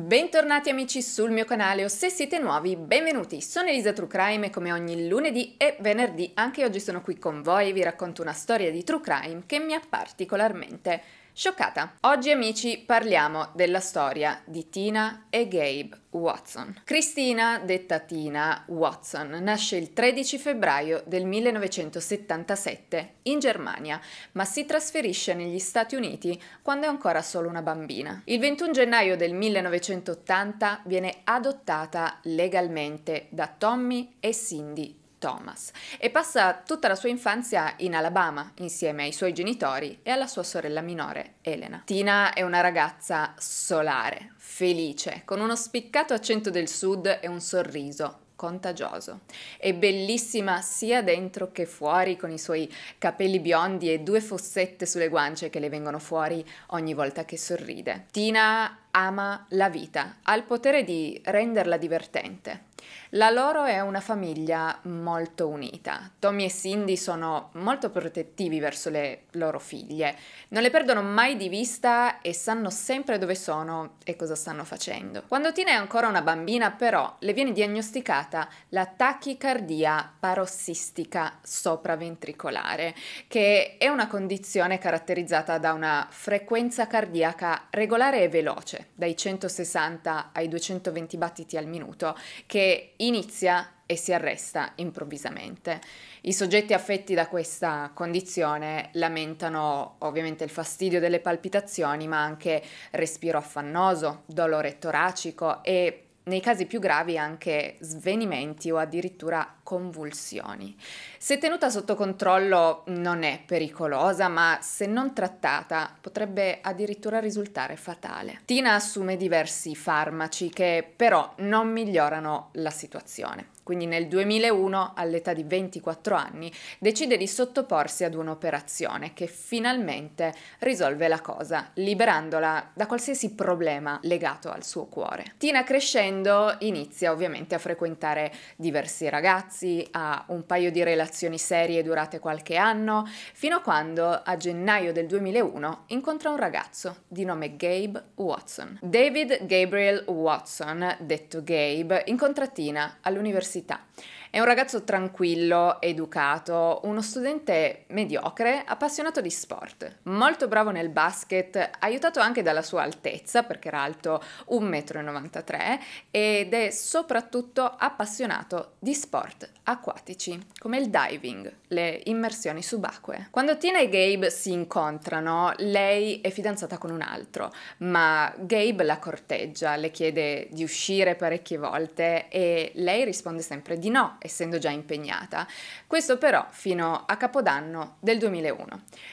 Bentornati amici sul mio canale o se siete nuovi, benvenuti! Sono Elisa True Crime e come ogni lunedì e venerdì anche oggi sono qui con voi e vi racconto una storia di True Crime che mi ha particolarmente Scioccata. Oggi amici parliamo della storia di Tina e Gabe Watson. Cristina, detta Tina Watson, nasce il 13 febbraio del 1977 in Germania, ma si trasferisce negli Stati Uniti quando è ancora solo una bambina. Il 21 gennaio del 1980 viene adottata legalmente da Tommy e Cindy Thomas e passa tutta la sua infanzia in Alabama insieme ai suoi genitori e alla sua sorella minore Elena. Tina è una ragazza solare, felice, con uno spiccato accento del sud e un sorriso contagioso. È bellissima sia dentro che fuori con i suoi capelli biondi e due fossette sulle guance che le vengono fuori ogni volta che sorride. Tina ama la vita, ha il potere di renderla divertente la loro è una famiglia molto unita. Tommy e Cindy sono molto protettivi verso le loro figlie, non le perdono mai di vista e sanno sempre dove sono e cosa stanno facendo. Quando Tina è ancora una bambina, però, le viene diagnosticata la tachicardia parossistica sopraventricolare, che è una condizione caratterizzata da una frequenza cardiaca regolare e veloce, dai 160 ai 220 battiti al minuto, che inizia e si arresta improvvisamente. I soggetti affetti da questa condizione lamentano ovviamente il fastidio delle palpitazioni, ma anche respiro affannoso, dolore toracico e nei casi più gravi anche svenimenti o addirittura convulsioni. Se tenuta sotto controllo non è pericolosa, ma se non trattata potrebbe addirittura risultare fatale. Tina assume diversi farmaci che però non migliorano la situazione quindi nel 2001, all'età di 24 anni, decide di sottoporsi ad un'operazione che finalmente risolve la cosa, liberandola da qualsiasi problema legato al suo cuore. Tina crescendo inizia ovviamente a frequentare diversi ragazzi, ha un paio di relazioni serie durate qualche anno, fino a quando a gennaio del 2001 incontra un ragazzo di nome Gabe Watson. David Gabriel Watson, detto Gabe, incontra Tina all'università necesita. È un ragazzo tranquillo, educato, uno studente mediocre, appassionato di sport, molto bravo nel basket, aiutato anche dalla sua altezza perché era alto 1,93 m ed è soprattutto appassionato di sport acquatici come il diving, le immersioni subacquee. Quando Tina e Gabe si incontrano, lei è fidanzata con un altro, ma Gabe la corteggia, le chiede di uscire parecchie volte e lei risponde sempre di no essendo già impegnata. Questo però fino a Capodanno del 2001.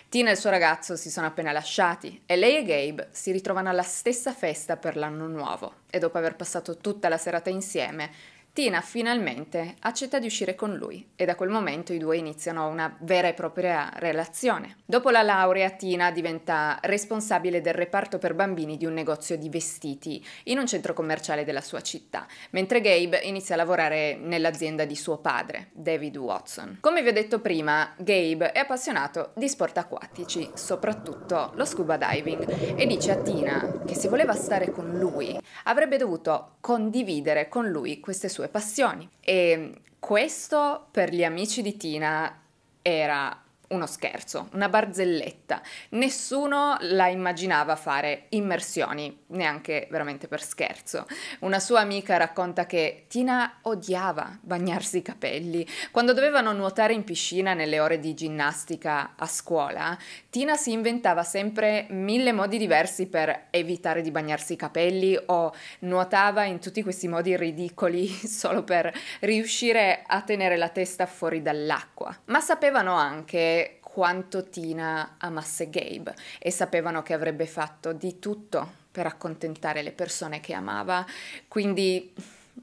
Tina e il suo ragazzo si sono appena lasciati e lei e Gabe si ritrovano alla stessa festa per l'anno nuovo e dopo aver passato tutta la serata insieme Tina finalmente accetta di uscire con lui e da quel momento i due iniziano una vera e propria relazione. Dopo la laurea Tina diventa responsabile del reparto per bambini di un negozio di vestiti in un centro commerciale della sua città, mentre Gabe inizia a lavorare nell'azienda di suo padre, David Watson. Come vi ho detto prima, Gabe è appassionato di sport acquatici, soprattutto lo scuba diving, e dice a Tina che se voleva stare con lui avrebbe dovuto condividere con lui queste sue sue passioni. E questo per gli amici di Tina era uno scherzo, una barzelletta. Nessuno la immaginava fare immersioni, neanche veramente per scherzo. Una sua amica racconta che Tina odiava bagnarsi i capelli. Quando dovevano nuotare in piscina nelle ore di ginnastica a scuola, Tina si inventava sempre mille modi diversi per evitare di bagnarsi i capelli o nuotava in tutti questi modi ridicoli solo per riuscire a tenere la testa fuori dall'acqua. Ma sapevano anche quanto Tina amasse Gabe e sapevano che avrebbe fatto di tutto per accontentare le persone che amava, quindi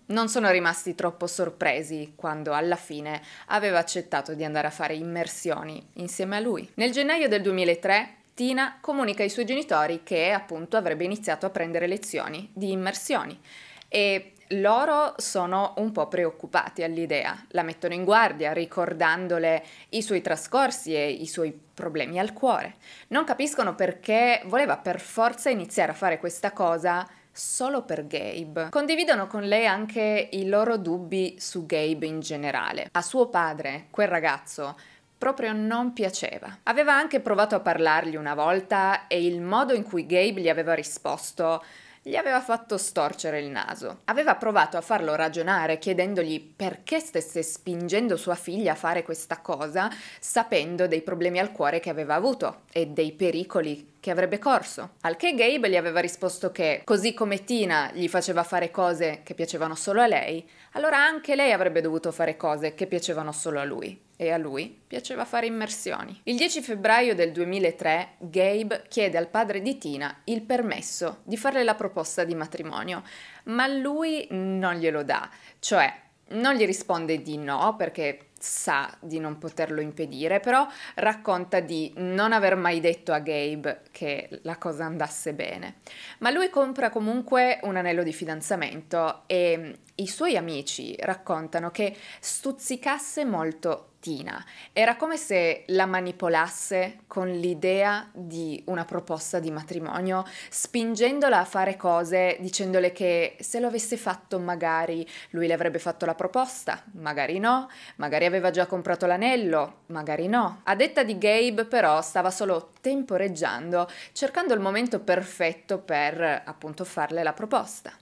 non sono rimasti troppo sorpresi quando alla fine aveva accettato di andare a fare immersioni insieme a lui. Nel gennaio del 2003 Tina comunica ai suoi genitori che appunto avrebbe iniziato a prendere lezioni di immersioni e loro sono un po' preoccupati all'idea, la mettono in guardia ricordandole i suoi trascorsi e i suoi problemi al cuore. Non capiscono perché voleva per forza iniziare a fare questa cosa solo per Gabe. Condividono con lei anche i loro dubbi su Gabe in generale. A suo padre, quel ragazzo, proprio non piaceva. Aveva anche provato a parlargli una volta e il modo in cui Gabe gli aveva risposto gli aveva fatto storcere il naso. Aveva provato a farlo ragionare chiedendogli perché stesse spingendo sua figlia a fare questa cosa, sapendo dei problemi al cuore che aveva avuto e dei pericoli che avrebbe corso. Al che Gabe gli aveva risposto che, così come Tina gli faceva fare cose che piacevano solo a lei, allora anche lei avrebbe dovuto fare cose che piacevano solo a lui e a lui piaceva fare immersioni. Il 10 febbraio del 2003 Gabe chiede al padre di Tina il permesso di farle la proposta di matrimonio, ma lui non glielo dà, cioè non gli risponde di no perché sa di non poterlo impedire, però racconta di non aver mai detto a Gabe che la cosa andasse bene. Ma lui compra comunque un anello di fidanzamento e i suoi amici raccontano che stuzzicasse molto Tina. Era come se la manipolasse con l'idea di una proposta di matrimonio, spingendola a fare cose, dicendole che se lo avesse fatto magari lui le avrebbe fatto la proposta, magari no, magari aveva già comprato l'anello, magari no. A detta di Gabe però stava solo temporeggiando, cercando il momento perfetto per appunto farle la proposta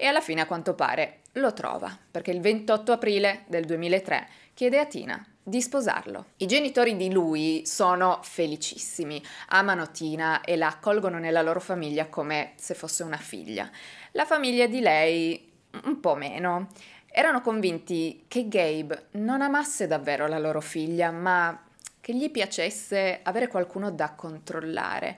e alla fine a quanto pare lo trova, perché il 28 aprile del 2003 chiede a Tina di sposarlo. I genitori di lui sono felicissimi, amano Tina e la accolgono nella loro famiglia come se fosse una figlia. La famiglia di lei un po' meno. Erano convinti che Gabe non amasse davvero la loro figlia, ma che gli piacesse avere qualcuno da controllare,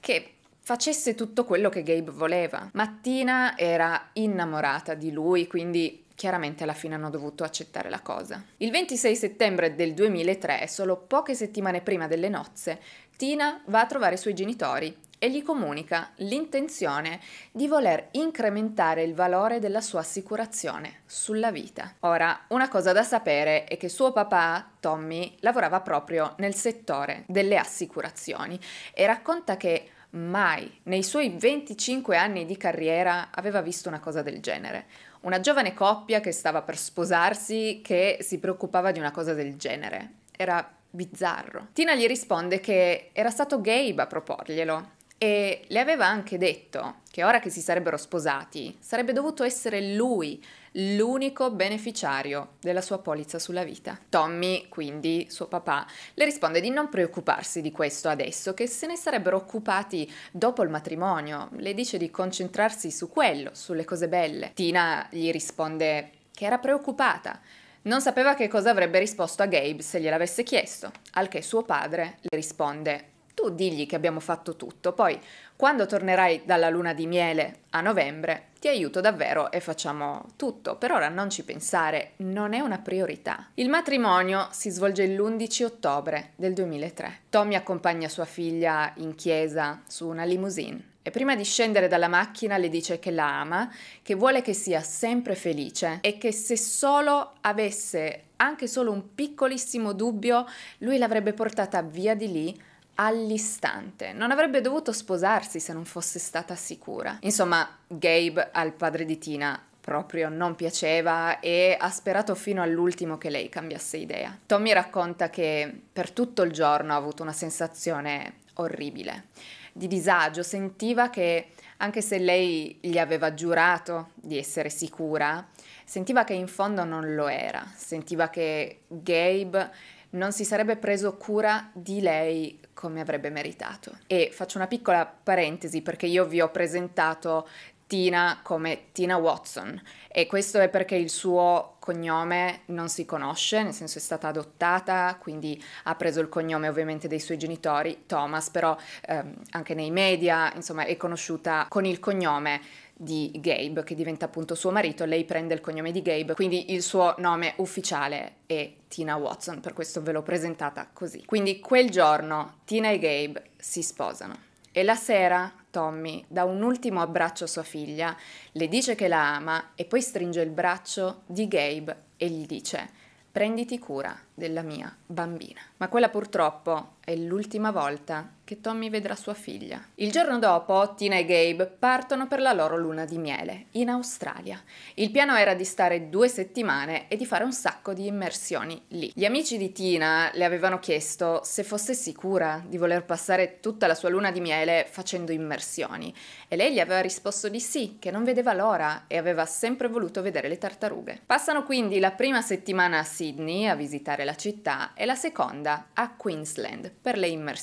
che facesse tutto quello che Gabe voleva. Mattina era innamorata di lui, quindi chiaramente alla fine hanno dovuto accettare la cosa. Il 26 settembre del 2003, solo poche settimane prima delle nozze, Tina va a trovare i suoi genitori e gli comunica l'intenzione di voler incrementare il valore della sua assicurazione sulla vita. Ora, una cosa da sapere è che suo papà, Tommy, lavorava proprio nel settore delle assicurazioni e racconta che Mai nei suoi 25 anni di carriera aveva visto una cosa del genere. Una giovane coppia che stava per sposarsi che si preoccupava di una cosa del genere. Era bizzarro. Tina gli risponde che era stato Gabe a proporglielo e le aveva anche detto che ora che si sarebbero sposati, sarebbe dovuto essere lui l'unico beneficiario della sua polizza sulla vita. Tommy, quindi suo papà, le risponde di non preoccuparsi di questo adesso, che se ne sarebbero occupati dopo il matrimonio. Le dice di concentrarsi su quello, sulle cose belle. Tina gli risponde che era preoccupata. Non sapeva che cosa avrebbe risposto a Gabe se gliel'avesse chiesto, al che suo padre le risponde tu digli che abbiamo fatto tutto, poi quando tornerai dalla luna di miele a novembre ti aiuto davvero e facciamo tutto. Per ora non ci pensare, non è una priorità. Il matrimonio si svolge l'11 ottobre del 2003. Tommy accompagna sua figlia in chiesa su una limousine e prima di scendere dalla macchina le dice che la ama, che vuole che sia sempre felice e che se solo avesse anche solo un piccolissimo dubbio, lui l'avrebbe portata via di lì all'istante. Non avrebbe dovuto sposarsi se non fosse stata sicura. Insomma, Gabe al padre di Tina proprio non piaceva e ha sperato fino all'ultimo che lei cambiasse idea. Tommy racconta che per tutto il giorno ha avuto una sensazione orribile, di disagio, sentiva che anche se lei gli aveva giurato di essere sicura, sentiva che in fondo non lo era, sentiva che Gabe non si sarebbe preso cura di lei come avrebbe meritato. E faccio una piccola parentesi perché io vi ho presentato Tina come Tina Watson e questo è perché il suo cognome non si conosce, nel senso è stata adottata, quindi ha preso il cognome ovviamente dei suoi genitori, Thomas, però ehm, anche nei media, insomma, è conosciuta con il cognome di Gabe, che diventa appunto suo marito, lei prende il cognome di Gabe, quindi il suo nome ufficiale è Tina Watson, per questo ve l'ho presentata così. Quindi quel giorno Tina e Gabe si sposano. E la sera Tommy dà un ultimo abbraccio a sua figlia, le dice che la ama e poi stringe il braccio di Gabe e gli dice prenditi cura della mia bambina. Ma quella purtroppo è l'ultima volta che Tommy vedrà sua figlia. Il giorno dopo, Tina e Gabe partono per la loro luna di miele, in Australia. Il piano era di stare due settimane e di fare un sacco di immersioni lì. Gli amici di Tina le avevano chiesto se fosse sicura di voler passare tutta la sua luna di miele facendo immersioni e lei gli aveva risposto di sì, che non vedeva l'ora e aveva sempre voluto vedere le tartarughe. Passano quindi la prima settimana a Sydney a visitare la città e la seconda a Queensland per le immersioni.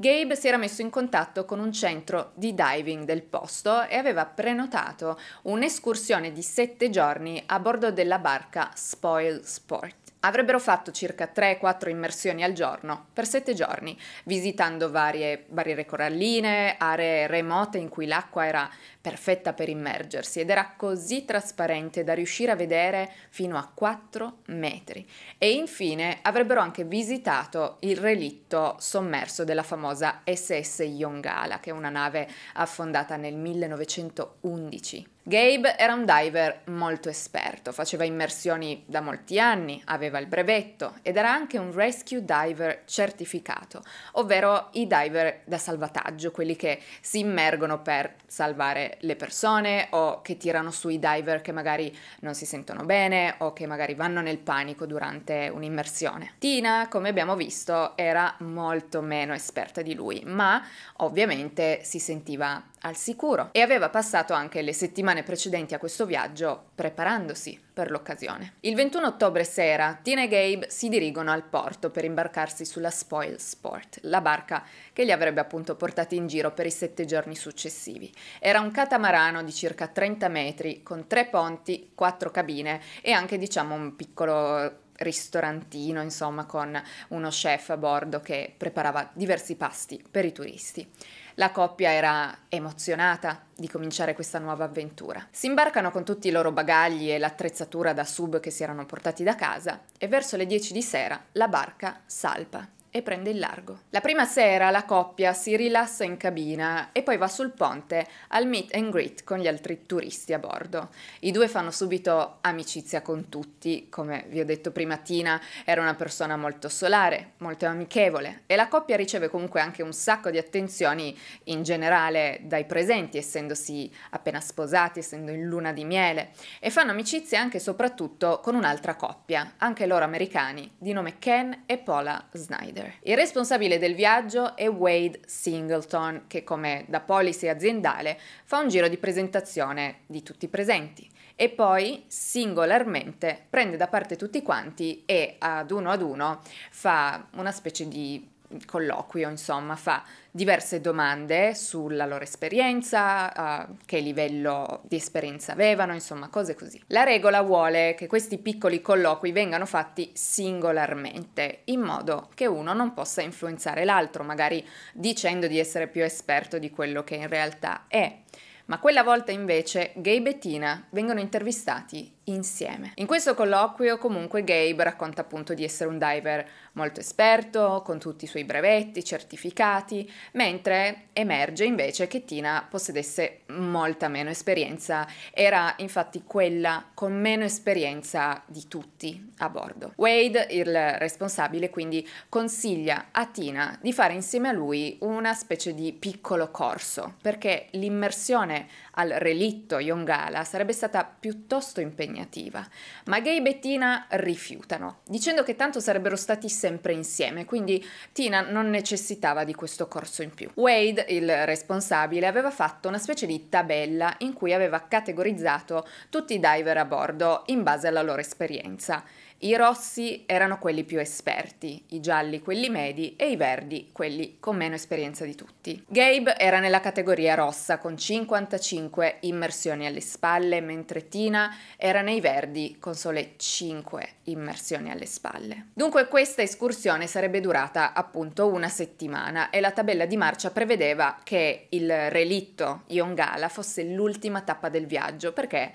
Gabe si era messo in contatto con un centro di diving del posto e aveva prenotato un'escursione di sette giorni a bordo della barca Spoil Sport. Avrebbero fatto circa 3-4 immersioni al giorno per 7 giorni, visitando varie barriere coralline, aree remote in cui l'acqua era perfetta per immergersi ed era così trasparente da riuscire a vedere fino a 4 metri. E infine avrebbero anche visitato il relitto sommerso della famosa SS Yongala, che è una nave affondata nel 1911. Gabe era un diver molto esperto, faceva immersioni da molti anni, aveva il brevetto ed era anche un rescue diver certificato, ovvero i diver da salvataggio, quelli che si immergono per salvare le persone o che tirano su i diver che magari non si sentono bene o che magari vanno nel panico durante un'immersione. Tina, come abbiamo visto, era molto meno esperta di lui, ma ovviamente si sentiva al sicuro e aveva passato anche le settimane precedenti a questo viaggio preparandosi per l'occasione. Il 21 ottobre sera, Tina e Gabe si dirigono al porto per imbarcarsi sulla Spoil Sport, la barca che li avrebbe appunto portati in giro per i sette giorni successivi. Era un catamarano di circa 30 metri con tre ponti, quattro cabine e anche diciamo un piccolo ristorantino, insomma, con uno chef a bordo che preparava diversi pasti per i turisti. La coppia era emozionata di cominciare questa nuova avventura. Si imbarcano con tutti i loro bagagli e l'attrezzatura da sub che si erano portati da casa e verso le 10 di sera la barca salpa e prende il largo. La prima sera la coppia si rilassa in cabina e poi va sul ponte al meet and greet con gli altri turisti a bordo. I due fanno subito amicizia con tutti, come vi ho detto prima Tina era una persona molto solare, molto amichevole e la coppia riceve comunque anche un sacco di attenzioni in generale dai presenti, essendosi appena sposati, essendo in luna di miele e fanno amicizia anche e soprattutto con un'altra coppia, anche loro americani, di nome Ken e Paula Snyder. Center. Il responsabile del viaggio è Wade Singleton, che come da policy aziendale fa un giro di presentazione di tutti i presenti e poi singolarmente prende da parte tutti quanti e ad uno ad uno fa una specie di colloquio, insomma, fa diverse domande sulla loro esperienza, uh, che livello di esperienza avevano, insomma, cose così. La regola vuole che questi piccoli colloqui vengano fatti singolarmente, in modo che uno non possa influenzare l'altro, magari dicendo di essere più esperto di quello che in realtà è. Ma quella volta invece Gay e Bettina vengono intervistati insieme. In questo colloquio comunque Gabe racconta appunto di essere un diver molto esperto, con tutti i suoi brevetti, certificati, mentre emerge invece che Tina possedesse molta meno esperienza, era infatti quella con meno esperienza di tutti a bordo. Wade, il responsabile, quindi consiglia a Tina di fare insieme a lui una specie di piccolo corso, perché l'immersione al relitto Yongala sarebbe stata piuttosto impegnativa impegnativa, ma Gay e Tina rifiutano, dicendo che tanto sarebbero stati sempre insieme, quindi Tina non necessitava di questo corso in più. Wade, il responsabile, aveva fatto una specie di tabella in cui aveva categorizzato tutti i diver a bordo in base alla loro esperienza i rossi erano quelli più esperti, i gialli quelli medi e i verdi quelli con meno esperienza di tutti. Gabe era nella categoria rossa con 55 immersioni alle spalle, mentre Tina era nei verdi con sole 5 immersioni alle spalle. Dunque questa escursione sarebbe durata appunto una settimana e la tabella di marcia prevedeva che il relitto Yongala fosse l'ultima tappa del viaggio perché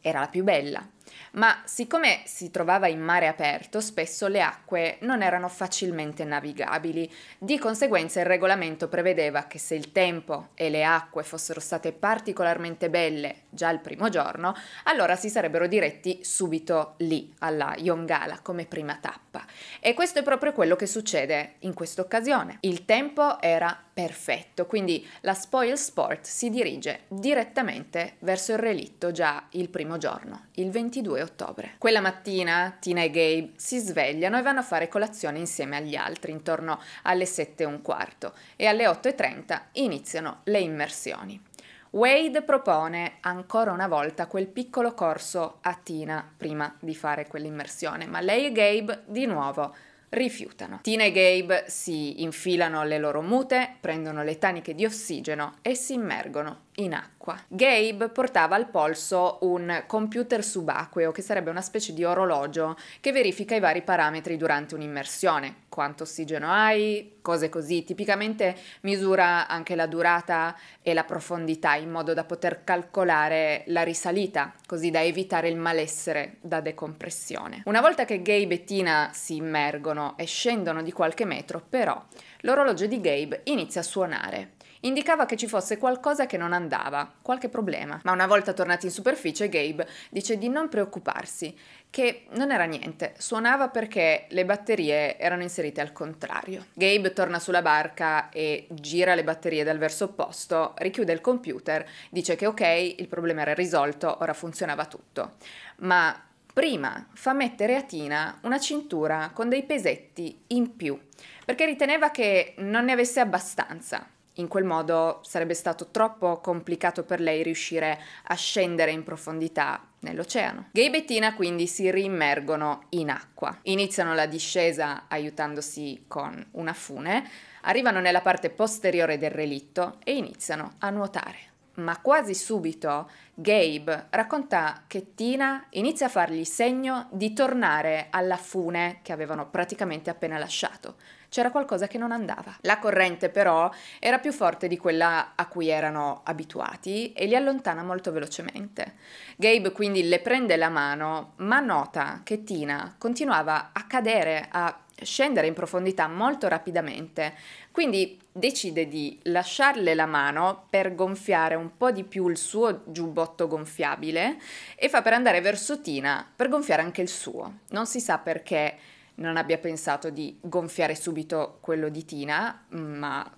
era la più bella ma siccome si trovava in mare aperto, spesso le acque non erano facilmente navigabili. Di conseguenza il regolamento prevedeva che se il tempo e le acque fossero state particolarmente belle già il primo giorno, allora si sarebbero diretti subito lì, alla Yongala, come prima tappa. E questo è proprio quello che succede in questa occasione. Il tempo era perfetto, quindi la Spoil Sport si dirige direttamente verso il relitto già il primo giorno il 22 ottobre. Quella mattina Tina e Gabe si svegliano e vanno a fare colazione insieme agli altri intorno alle 7 e un quarto e alle 8.30 iniziano le immersioni. Wade propone ancora una volta quel piccolo corso a Tina prima di fare quell'immersione, ma lei e Gabe di nuovo rifiutano. Tina e Gabe si infilano le loro mute, prendono le taniche di ossigeno e si immergono in acqua. Gabe portava al polso un computer subacqueo, che sarebbe una specie di orologio che verifica i vari parametri durante un'immersione. Quanto ossigeno hai, cose così. Tipicamente misura anche la durata e la profondità in modo da poter calcolare la risalita, così da evitare il malessere da decompressione. Una volta che Gabe e Tina si immergono e scendono di qualche metro, però, l'orologio di Gabe inizia a suonare Indicava che ci fosse qualcosa che non andava, qualche problema. Ma una volta tornati in superficie, Gabe dice di non preoccuparsi, che non era niente, suonava perché le batterie erano inserite al contrario. Gabe torna sulla barca e gira le batterie dal verso opposto, richiude il computer, dice che ok, il problema era risolto, ora funzionava tutto. Ma Prima fa mettere a Tina una cintura con dei pesetti in più, perché riteneva che non ne avesse abbastanza. In quel modo sarebbe stato troppo complicato per lei riuscire a scendere in profondità nell'oceano. Gabe e Tina quindi si riimmergono in acqua. Iniziano la discesa aiutandosi con una fune, arrivano nella parte posteriore del relitto e iniziano a nuotare. Ma quasi subito Gabe racconta che Tina inizia a fargli segno di tornare alla fune che avevano praticamente appena lasciato c'era qualcosa che non andava. La corrente però era più forte di quella a cui erano abituati e li allontana molto velocemente. Gabe quindi le prende la mano, ma nota che Tina continuava a cadere, a scendere in profondità molto rapidamente, quindi decide di lasciarle la mano per gonfiare un po' di più il suo giubbotto gonfiabile e fa per andare verso Tina per gonfiare anche il suo. Non si sa perché non abbia pensato di gonfiare subito quello di Tina, ma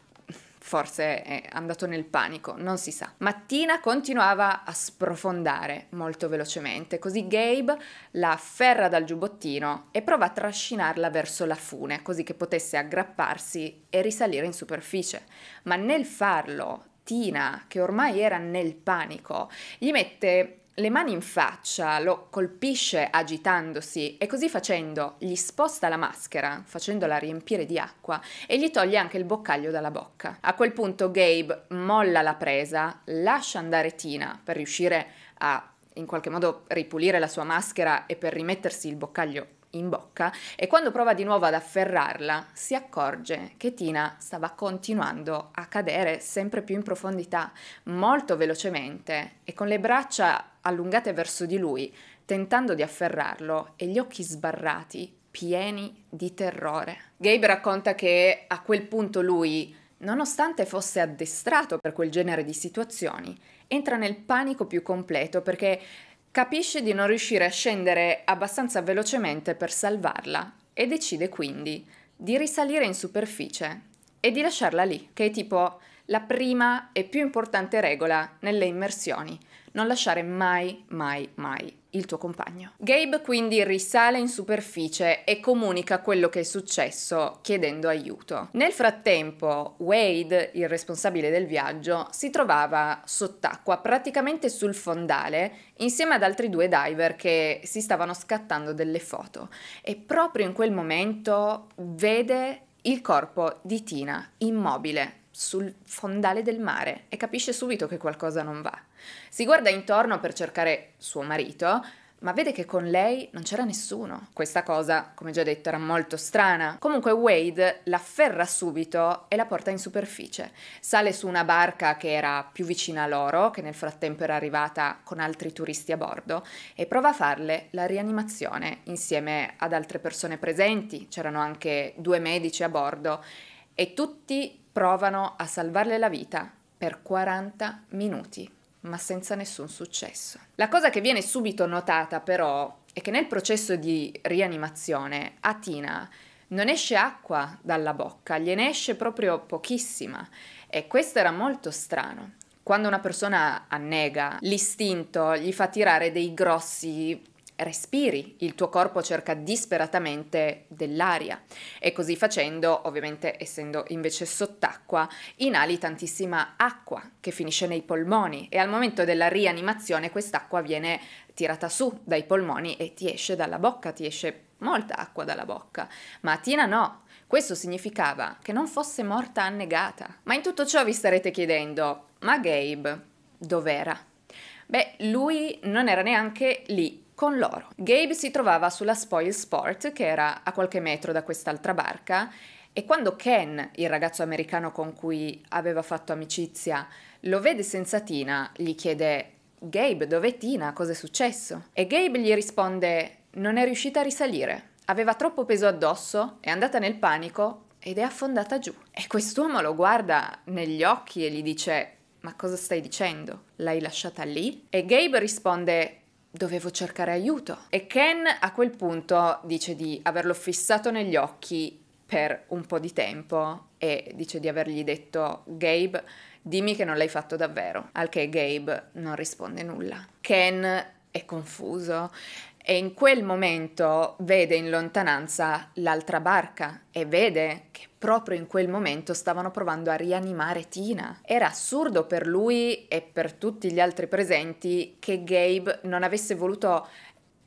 forse è andato nel panico, non si sa. Mattina continuava a sprofondare molto velocemente, così Gabe la afferra dal giubbottino e prova a trascinarla verso la fune, così che potesse aggrapparsi e risalire in superficie. Ma nel farlo, Tina, che ormai era nel panico, gli mette le mani in faccia, lo colpisce agitandosi e così facendo gli sposta la maschera, facendola riempire di acqua e gli toglie anche il boccaglio dalla bocca. A quel punto Gabe molla la presa, lascia andare Tina per riuscire a in qualche modo ripulire la sua maschera e per rimettersi il boccaglio in bocca e quando prova di nuovo ad afferrarla si accorge che Tina stava continuando a cadere sempre più in profondità, molto velocemente e con le braccia allungate verso di lui, tentando di afferrarlo e gli occhi sbarrati, pieni di terrore. Gabe racconta che a quel punto lui, nonostante fosse addestrato per quel genere di situazioni, entra nel panico più completo perché Capisce di non riuscire a scendere abbastanza velocemente per salvarla e decide quindi di risalire in superficie e di lasciarla lì, che è tipo la prima e più importante regola nelle immersioni non lasciare mai, mai, mai il tuo compagno. Gabe quindi risale in superficie e comunica quello che è successo chiedendo aiuto. Nel frattempo Wade, il responsabile del viaggio, si trovava sott'acqua praticamente sul fondale insieme ad altri due diver che si stavano scattando delle foto e proprio in quel momento vede il corpo di Tina immobile sul fondale del mare e capisce subito che qualcosa non va. Si guarda intorno per cercare suo marito, ma vede che con lei non c'era nessuno. Questa cosa, come già detto, era molto strana. Comunque Wade l'afferra subito e la porta in superficie. Sale su una barca che era più vicina a loro, che nel frattempo era arrivata con altri turisti a bordo, e prova a farle la rianimazione insieme ad altre persone presenti. C'erano anche due medici a bordo e tutti provano a salvarle la vita per 40 minuti, ma senza nessun successo. La cosa che viene subito notata però è che nel processo di rianimazione a Tina non esce acqua dalla bocca, gliene esce proprio pochissima e questo era molto strano. Quando una persona annega l'istinto, gli fa tirare dei grossi respiri, il tuo corpo cerca disperatamente dell'aria e così facendo, ovviamente essendo invece sott'acqua, inali tantissima acqua che finisce nei polmoni e al momento della rianimazione quest'acqua viene tirata su dai polmoni e ti esce dalla bocca, ti esce molta acqua dalla bocca, ma a Tina no. Questo significava che non fosse morta annegata. Ma in tutto ciò vi starete chiedendo, ma Gabe dov'era? Beh, lui non era neanche lì con loro. Gabe si trovava sulla Spoil Sport, che era a qualche metro da quest'altra barca, e quando Ken, il ragazzo americano con cui aveva fatto amicizia, lo vede senza Tina, gli chiede Gabe, dov'è Tina? Cosa è successo? E Gabe gli risponde non è riuscita a risalire, aveva troppo peso addosso, è andata nel panico ed è affondata giù. E quest'uomo lo guarda negli occhi e gli dice ma cosa stai dicendo? L'hai lasciata lì? E Gabe risponde dovevo cercare aiuto. E Ken a quel punto dice di averlo fissato negli occhi per un po' di tempo e dice di avergli detto Gabe, dimmi che non l'hai fatto davvero, al che Gabe non risponde nulla. Ken è confuso e in quel momento vede in lontananza l'altra barca e vede che proprio in quel momento stavano provando a rianimare Tina. Era assurdo per lui e per tutti gli altri presenti che Gabe non avesse voluto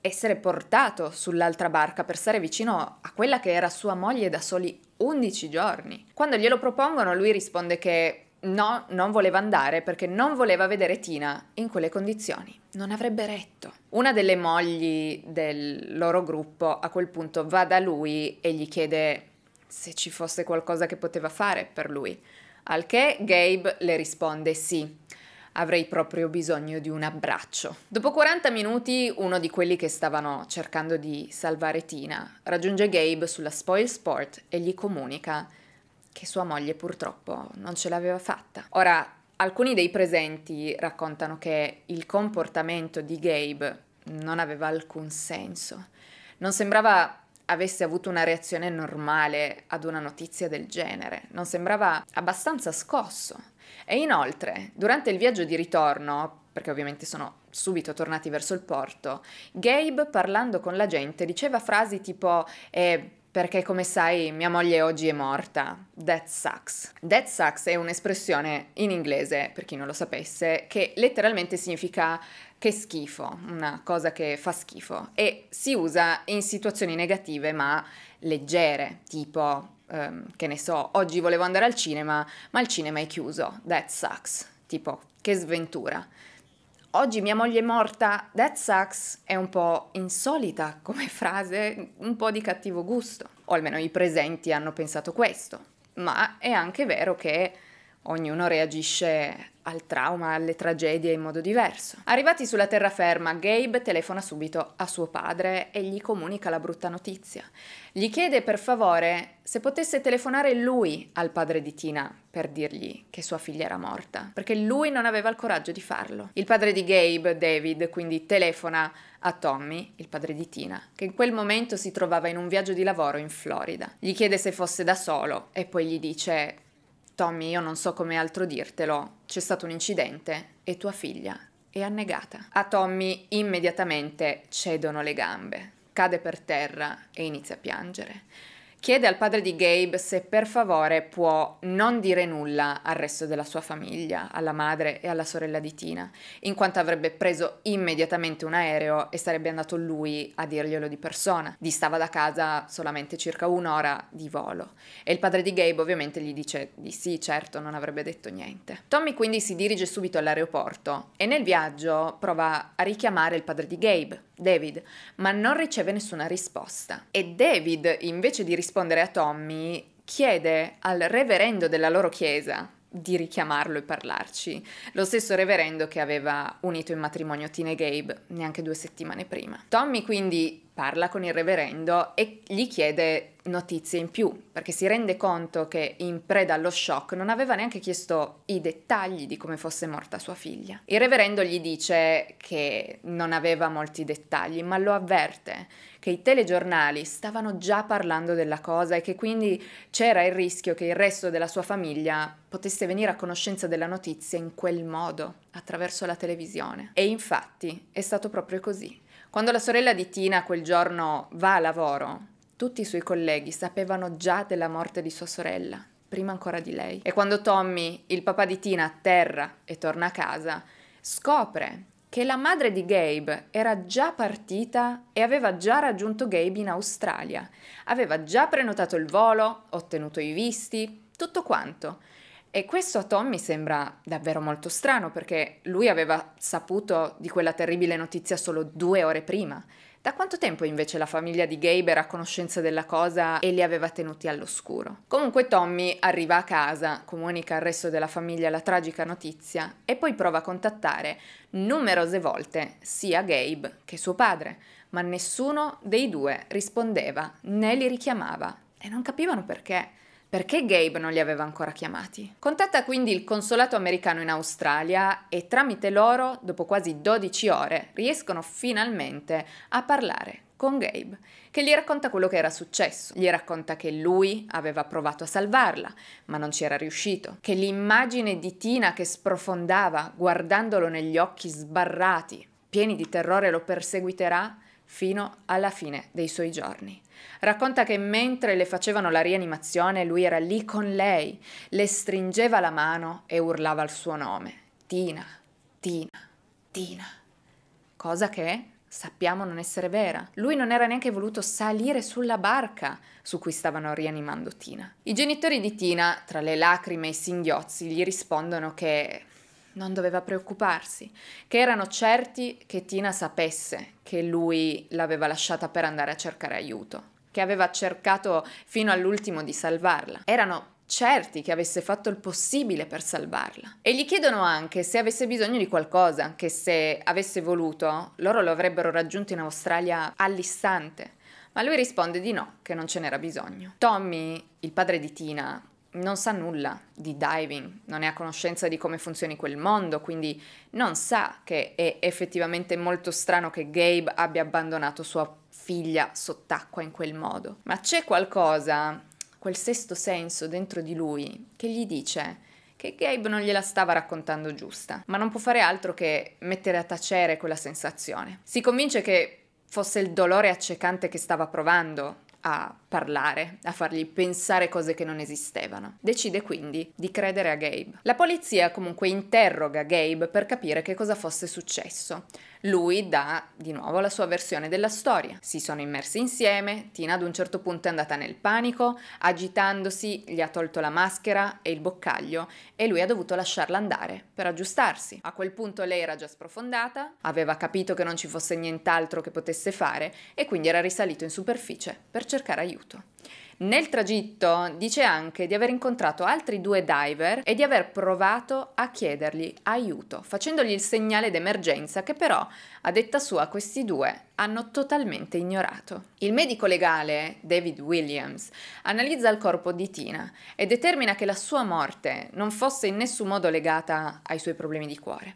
essere portato sull'altra barca per stare vicino a quella che era sua moglie da soli 11 giorni. Quando glielo propongono lui risponde che no, non voleva andare perché non voleva vedere Tina in quelle condizioni. Non avrebbe retto. Una delle mogli del loro gruppo a quel punto va da lui e gli chiede se ci fosse qualcosa che poteva fare per lui. Al che Gabe le risponde sì. Avrei proprio bisogno di un abbraccio. Dopo 40 minuti, uno di quelli che stavano cercando di salvare Tina raggiunge Gabe sulla spoil sport e gli comunica che sua moglie purtroppo non ce l'aveva fatta. Ora, alcuni dei presenti raccontano che il comportamento di Gabe non aveva alcun senso. Non sembrava avesse avuto una reazione normale ad una notizia del genere, non sembrava abbastanza scosso. E inoltre, durante il viaggio di ritorno, perché ovviamente sono subito tornati verso il porto, Gabe parlando con la gente diceva frasi tipo eh, perché come sai mia moglie oggi è morta. That sucks. That sucks è un'espressione in inglese, per chi non lo sapesse, che letteralmente significa che schifo, una cosa che fa schifo e si usa in situazioni negative ma leggere, tipo um, che ne so, oggi volevo andare al cinema ma il cinema è chiuso, that sucks, tipo che sventura. Oggi mia moglie è morta, that sucks, è un po' insolita come frase, un po' di cattivo gusto, o almeno i presenti hanno pensato questo, ma è anche vero che Ognuno reagisce al trauma, alle tragedie in modo diverso. Arrivati sulla terraferma, Gabe telefona subito a suo padre e gli comunica la brutta notizia. Gli chiede per favore se potesse telefonare lui al padre di Tina per dirgli che sua figlia era morta, perché lui non aveva il coraggio di farlo. Il padre di Gabe, David, quindi telefona a Tommy, il padre di Tina, che in quel momento si trovava in un viaggio di lavoro in Florida. Gli chiede se fosse da solo e poi gli dice Tommy, io non so come altro dirtelo, c'è stato un incidente e tua figlia è annegata. A Tommy immediatamente cedono le gambe, cade per terra e inizia a piangere chiede al padre di Gabe se per favore può non dire nulla al resto della sua famiglia, alla madre e alla sorella di Tina, in quanto avrebbe preso immediatamente un aereo e sarebbe andato lui a dirglielo di persona. Distava da casa solamente circa un'ora di volo e il padre di Gabe ovviamente gli dice di sì, certo, non avrebbe detto niente. Tommy quindi si dirige subito all'aeroporto e nel viaggio prova a richiamare il padre di Gabe, David, ma non riceve nessuna risposta. E David, invece di rispondere a Tommy, chiede al reverendo della loro chiesa di richiamarlo e parlarci, lo stesso reverendo che aveva unito in matrimonio Tina e Gabe neanche due settimane prima. Tommy quindi parla con il reverendo e gli chiede notizie in più, perché si rende conto che in preda allo shock non aveva neanche chiesto i dettagli di come fosse morta sua figlia. Il reverendo gli dice che non aveva molti dettagli, ma lo avverte che i telegiornali stavano già parlando della cosa e che quindi c'era il rischio che il resto della sua famiglia potesse venire a conoscenza della notizia in quel modo, attraverso la televisione. E infatti è stato proprio così. Quando la sorella di Tina quel giorno va a lavoro, tutti i suoi colleghi sapevano già della morte di sua sorella, prima ancora di lei. E quando Tommy, il papà di Tina, atterra e torna a casa, scopre che la madre di Gabe era già partita e aveva già raggiunto Gabe in Australia. Aveva già prenotato il volo, ottenuto i visti, tutto quanto. E questo a Tom mi sembra davvero molto strano perché lui aveva saputo di quella terribile notizia solo due ore prima. Da quanto tempo invece la famiglia di Gabe era a conoscenza della cosa e li aveva tenuti all'oscuro? Comunque Tommy arriva a casa, comunica al resto della famiglia la tragica notizia e poi prova a contattare numerose volte sia Gabe che suo padre, ma nessuno dei due rispondeva né li richiamava e non capivano perché. Perché Gabe non li aveva ancora chiamati? Contatta quindi il consolato americano in Australia e tramite loro, dopo quasi 12 ore, riescono finalmente a parlare con Gabe, che gli racconta quello che era successo. Gli racconta che lui aveva provato a salvarla, ma non ci era riuscito, che l'immagine di Tina che sprofondava, guardandolo negli occhi sbarrati, pieni di terrore, lo perseguiterà fino alla fine dei suoi giorni. Racconta che mentre le facevano la rianimazione lui era lì con lei, le stringeva la mano e urlava il suo nome. Tina, Tina, Tina. Cosa che sappiamo non essere vera. Lui non era neanche voluto salire sulla barca su cui stavano rianimando Tina. I genitori di Tina, tra le lacrime e i singhiozzi, gli rispondono che non doveva preoccuparsi, che erano certi che Tina sapesse che lui l'aveva lasciata per andare a cercare aiuto, che aveva cercato fino all'ultimo di salvarla. Erano certi che avesse fatto il possibile per salvarla. E gli chiedono anche se avesse bisogno di qualcosa, che se avesse voluto loro lo avrebbero raggiunto in Australia all'istante. Ma lui risponde di no, che non ce n'era bisogno. Tommy, il padre di Tina, non sa nulla di diving, non è a conoscenza di come funzioni quel mondo, quindi non sa che è effettivamente molto strano che Gabe abbia abbandonato sua figlia sott'acqua in quel modo. Ma c'è qualcosa, quel sesto senso dentro di lui, che gli dice che Gabe non gliela stava raccontando giusta, ma non può fare altro che mettere a tacere quella sensazione. Si convince che fosse il dolore accecante che stava provando, a parlare, a fargli pensare cose che non esistevano. Decide quindi di credere a Gabe. La polizia comunque interroga Gabe per capire che cosa fosse successo. Lui dà di nuovo la sua versione della storia. Si sono immersi insieme, Tina ad un certo punto è andata nel panico, agitandosi gli ha tolto la maschera e il boccaglio e lui ha dovuto lasciarla andare per aggiustarsi. A quel punto lei era già sprofondata, aveva capito che non ci fosse nient'altro che potesse fare e quindi era risalito in superficie per cercare aiuto. Nel tragitto dice anche di aver incontrato altri due diver e di aver provato a chiedergli aiuto, facendogli il segnale d'emergenza che però, a detta sua, questi due hanno totalmente ignorato. Il medico legale, David Williams, analizza il corpo di Tina e determina che la sua morte non fosse in nessun modo legata ai suoi problemi di cuore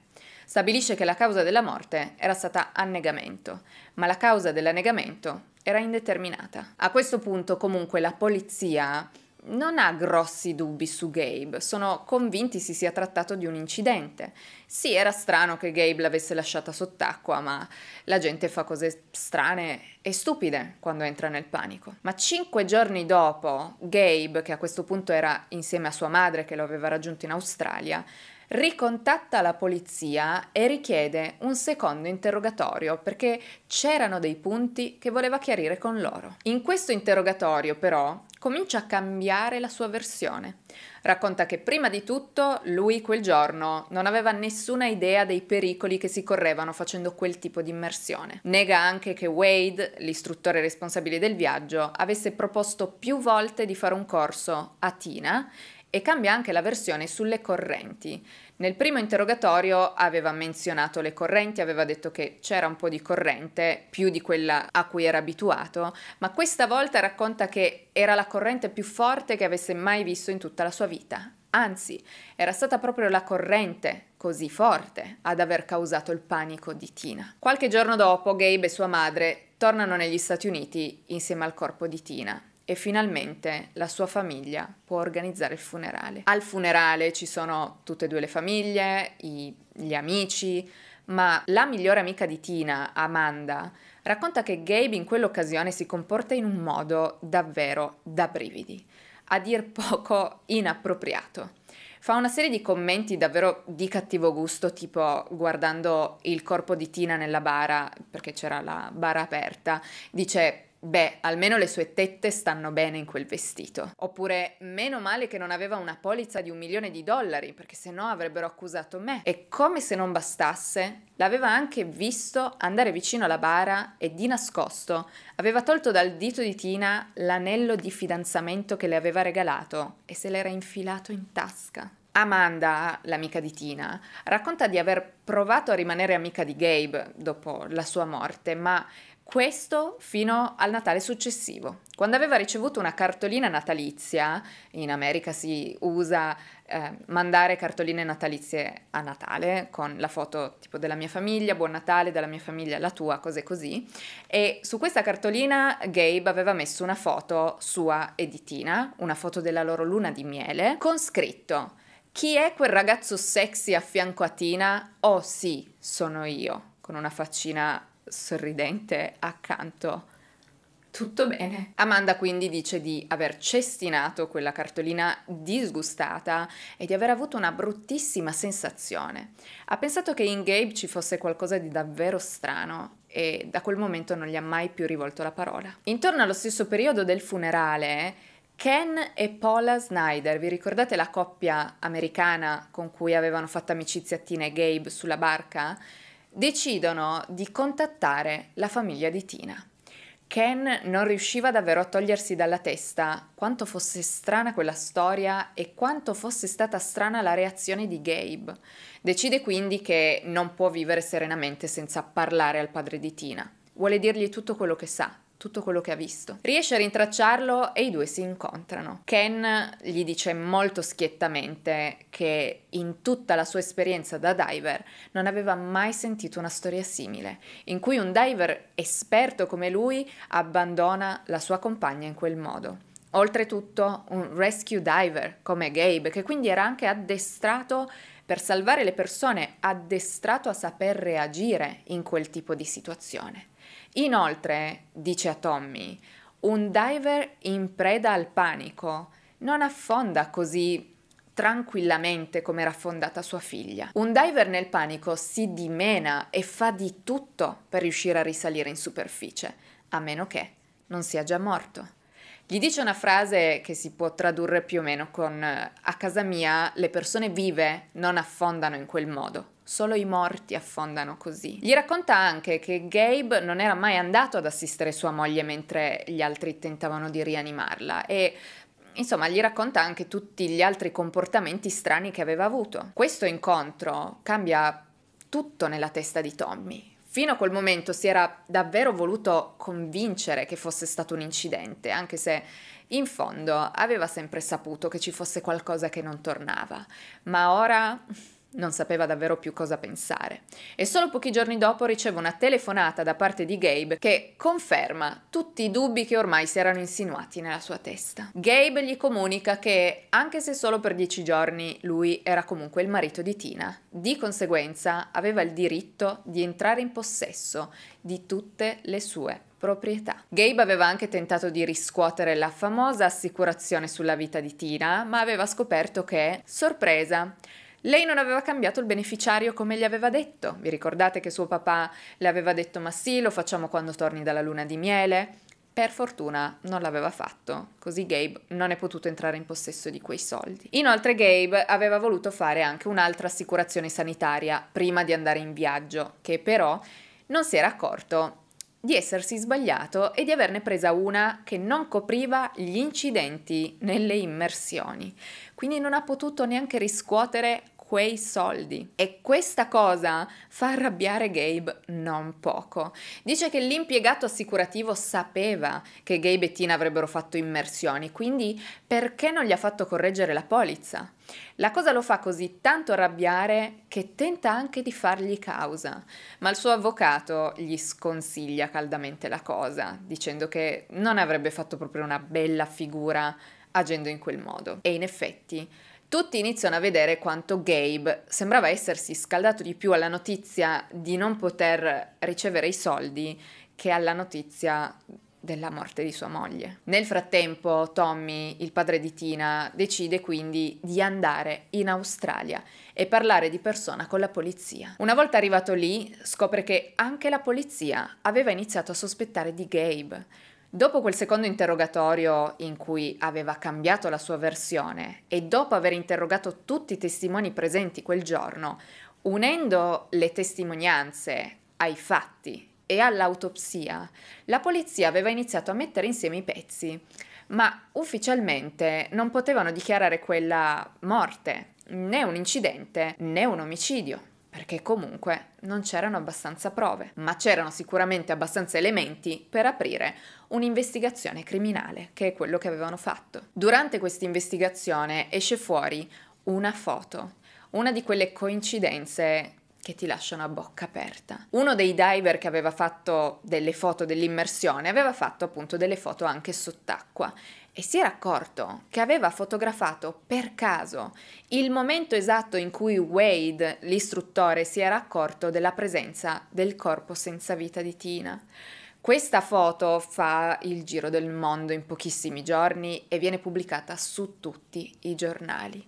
stabilisce che la causa della morte era stata annegamento, ma la causa dell'annegamento era indeterminata. A questo punto comunque la polizia non ha grossi dubbi su Gabe, sono convinti si sia trattato di un incidente. Sì, era strano che Gabe l'avesse lasciata sott'acqua, ma la gente fa cose strane e stupide quando entra nel panico. Ma cinque giorni dopo, Gabe, che a questo punto era insieme a sua madre che lo aveva raggiunto in Australia, ricontatta la polizia e richiede un secondo interrogatorio perché c'erano dei punti che voleva chiarire con loro. In questo interrogatorio però comincia a cambiare la sua versione. Racconta che prima di tutto lui quel giorno non aveva nessuna idea dei pericoli che si correvano facendo quel tipo di immersione. Nega anche che Wade, l'istruttore responsabile del viaggio, avesse proposto più volte di fare un corso a Tina e cambia anche la versione sulle correnti. Nel primo interrogatorio aveva menzionato le correnti, aveva detto che c'era un po' di corrente, più di quella a cui era abituato, ma questa volta racconta che era la corrente più forte che avesse mai visto in tutta la sua vita. Anzi, era stata proprio la corrente così forte ad aver causato il panico di Tina. Qualche giorno dopo, Gabe e sua madre tornano negli Stati Uniti insieme al corpo di Tina e finalmente la sua famiglia può organizzare il funerale. Al funerale ci sono tutte e due le famiglie, i, gli amici, ma la migliore amica di Tina, Amanda, racconta che Gabe in quell'occasione si comporta in un modo davvero da brividi, a dir poco inappropriato. Fa una serie di commenti davvero di cattivo gusto, tipo guardando il corpo di Tina nella bara, perché c'era la bara aperta, dice beh, almeno le sue tette stanno bene in quel vestito. Oppure, meno male che non aveva una polizza di un milione di dollari, perché sennò avrebbero accusato me. E come se non bastasse, l'aveva anche visto andare vicino alla bara e di nascosto aveva tolto dal dito di Tina l'anello di fidanzamento che le aveva regalato e se l'era infilato in tasca. Amanda, l'amica di Tina, racconta di aver provato a rimanere amica di Gabe dopo la sua morte, ma questo fino al Natale successivo. Quando aveva ricevuto una cartolina natalizia, in America si usa eh, mandare cartoline natalizie a Natale con la foto tipo della mia famiglia, buon Natale, della mia famiglia, la tua, cose così. E su questa cartolina Gabe aveva messo una foto sua e di Tina, una foto della loro luna di miele, con scritto chi è quel ragazzo sexy a fianco a Tina? Oh sì, sono io, con una faccina sorridente accanto. Tutto bene. Amanda quindi dice di aver cestinato quella cartolina disgustata e di aver avuto una bruttissima sensazione. Ha pensato che in Gabe ci fosse qualcosa di davvero strano e da quel momento non gli ha mai più rivolto la parola. Intorno allo stesso periodo del funerale, Ken e Paula Snyder, vi ricordate la coppia americana con cui avevano fatto amicizia Tina e Gabe sulla barca? decidono di contattare la famiglia di Tina. Ken non riusciva davvero a togliersi dalla testa quanto fosse strana quella storia e quanto fosse stata strana la reazione di Gabe. Decide quindi che non può vivere serenamente senza parlare al padre di Tina. Vuole dirgli tutto quello che sa tutto quello che ha visto. Riesce a rintracciarlo e i due si incontrano. Ken gli dice molto schiettamente che in tutta la sua esperienza da diver non aveva mai sentito una storia simile, in cui un diver esperto come lui abbandona la sua compagna in quel modo. Oltretutto un rescue diver come Gabe, che quindi era anche addestrato per salvare le persone, addestrato a saper reagire in quel tipo di situazione. Inoltre, dice a Tommy, un diver in preda al panico non affonda così tranquillamente come era affondata sua figlia. Un diver nel panico si dimena e fa di tutto per riuscire a risalire in superficie, a meno che non sia già morto. Gli dice una frase che si può tradurre più o meno con eh, a casa mia le persone vive non affondano in quel modo. Solo i morti affondano così. Gli racconta anche che Gabe non era mai andato ad assistere sua moglie mentre gli altri tentavano di rianimarla e Insomma, gli racconta anche tutti gli altri comportamenti strani che aveva avuto. Questo incontro cambia tutto nella testa di Tommy. Fino a quel momento si era davvero voluto convincere che fosse stato un incidente, anche se in fondo aveva sempre saputo che ci fosse qualcosa che non tornava, ma ora non sapeva davvero più cosa pensare. E solo pochi giorni dopo riceve una telefonata da parte di Gabe che conferma tutti i dubbi che ormai si erano insinuati nella sua testa. Gabe gli comunica che, anche se solo per dieci giorni, lui era comunque il marito di Tina. Di conseguenza aveva il diritto di entrare in possesso di tutte le sue proprietà. Gabe aveva anche tentato di riscuotere la famosa assicurazione sulla vita di Tina, ma aveva scoperto che, sorpresa, lei non aveva cambiato il beneficiario come gli aveva detto. Vi ricordate che suo papà le aveva detto ma sì, lo facciamo quando torni dalla luna di miele? Per fortuna non l'aveva fatto, così Gabe non è potuto entrare in possesso di quei soldi. Inoltre Gabe aveva voluto fare anche un'altra assicurazione sanitaria prima di andare in viaggio, che però non si era accorto di essersi sbagliato e di averne presa una che non copriva gli incidenti nelle immersioni, quindi non ha potuto neanche riscuotere quei soldi. E questa cosa fa arrabbiare Gabe non poco. Dice che l'impiegato assicurativo sapeva che Gabe e Tina avrebbero fatto immersioni, quindi perché non gli ha fatto correggere la polizza? La cosa lo fa così tanto arrabbiare che tenta anche di fargli causa, ma il suo avvocato gli sconsiglia caldamente la cosa, dicendo che non avrebbe fatto proprio una bella figura agendo in quel modo. E in effetti tutti iniziano a vedere quanto Gabe sembrava essersi scaldato di più alla notizia di non poter ricevere i soldi che alla notizia della morte di sua moglie. Nel frattempo Tommy, il padre di Tina, decide quindi di andare in Australia e parlare di persona con la polizia. Una volta arrivato lì scopre che anche la polizia aveva iniziato a sospettare di Gabe Dopo quel secondo interrogatorio in cui aveva cambiato la sua versione e dopo aver interrogato tutti i testimoni presenti quel giorno, unendo le testimonianze ai fatti e all'autopsia, la polizia aveva iniziato a mettere insieme i pezzi, ma ufficialmente non potevano dichiarare quella morte, né un incidente né un omicidio perché comunque non c'erano abbastanza prove, ma c'erano sicuramente abbastanza elementi per aprire un'investigazione criminale, che è quello che avevano fatto. Durante questa investigazione esce fuori una foto, una di quelle coincidenze che ti lasciano a bocca aperta. Uno dei diver che aveva fatto delle foto dell'immersione aveva fatto appunto delle foto anche sott'acqua e si era accorto che aveva fotografato per caso il momento esatto in cui Wade, l'istruttore, si era accorto della presenza del corpo senza vita di Tina. Questa foto fa il giro del mondo in pochissimi giorni e viene pubblicata su tutti i giornali